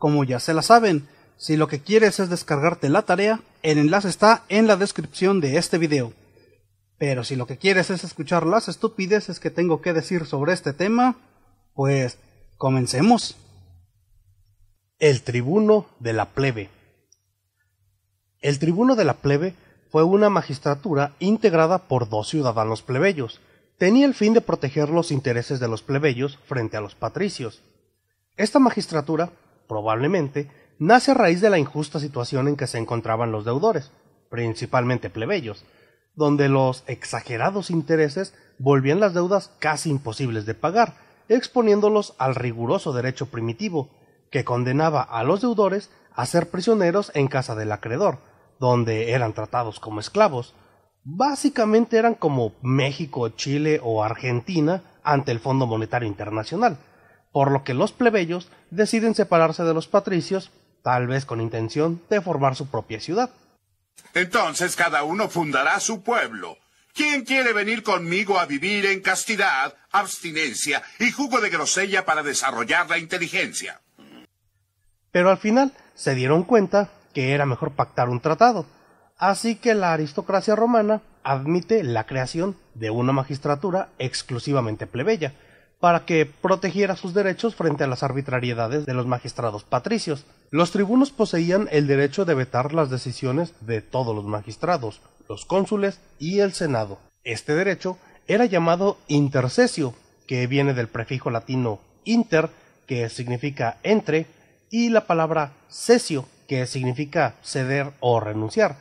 Como ya se la saben, si lo que quieres es descargarte la tarea, el enlace está en la descripción de este video. Pero si lo que quieres es escuchar las estupideces que tengo que decir sobre este tema, pues comencemos. El tribuno de la plebe. El tribuno de la plebe fue una magistratura integrada por dos ciudadanos plebeyos. Tenía el fin de proteger los intereses de los plebeyos frente a los patricios. Esta magistratura probablemente, nace a raíz de la injusta situación en que se encontraban los deudores, principalmente plebeyos, donde los exagerados intereses volvían las deudas casi imposibles de pagar, exponiéndolos al riguroso derecho primitivo, que condenaba a los deudores a ser prisioneros en casa del acreedor, donde eran tratados como esclavos. Básicamente eran como México, Chile o Argentina ante el Fondo Monetario Internacional, por lo que los plebeyos deciden separarse de los patricios, tal vez con intención de formar su propia ciudad. Entonces cada uno fundará su pueblo. ¿Quién quiere venir conmigo a vivir en castidad, abstinencia y jugo de grosella para desarrollar la inteligencia? Pero al final se dieron cuenta que era mejor pactar un tratado, así que la aristocracia romana admite la creación de una magistratura exclusivamente plebeya, para que protegiera sus derechos frente a las arbitrariedades de los magistrados patricios. Los tribunos poseían el derecho de vetar las decisiones de todos los magistrados, los cónsules y el Senado. Este derecho era llamado intercesio, que viene del prefijo latino inter, que significa entre, y la palabra cesio, que significa ceder o renunciar,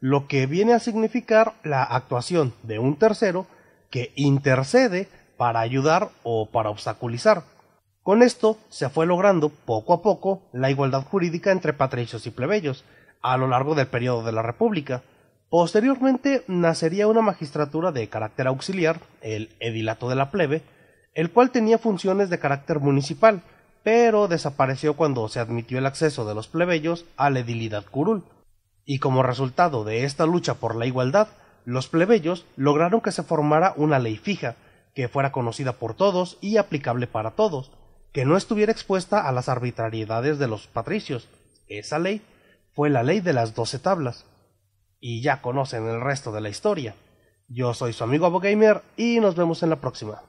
lo que viene a significar la actuación de un tercero que intercede para ayudar o para obstaculizar. Con esto se fue logrando poco a poco la igualdad jurídica entre patricios y plebeyos a lo largo del periodo de la República. Posteriormente nacería una magistratura de carácter auxiliar, el Edilato de la Plebe, el cual tenía funciones de carácter municipal, pero desapareció cuando se admitió el acceso de los plebeyos a la edilidad curul. Y como resultado de esta lucha por la igualdad, los plebeyos lograron que se formara una ley fija, que fuera conocida por todos y aplicable para todos, que no estuviera expuesta a las arbitrariedades de los patricios. Esa ley fue la ley de las doce tablas. Y ya conocen el resto de la historia. Yo soy su amigo Abogamer y nos vemos en la próxima.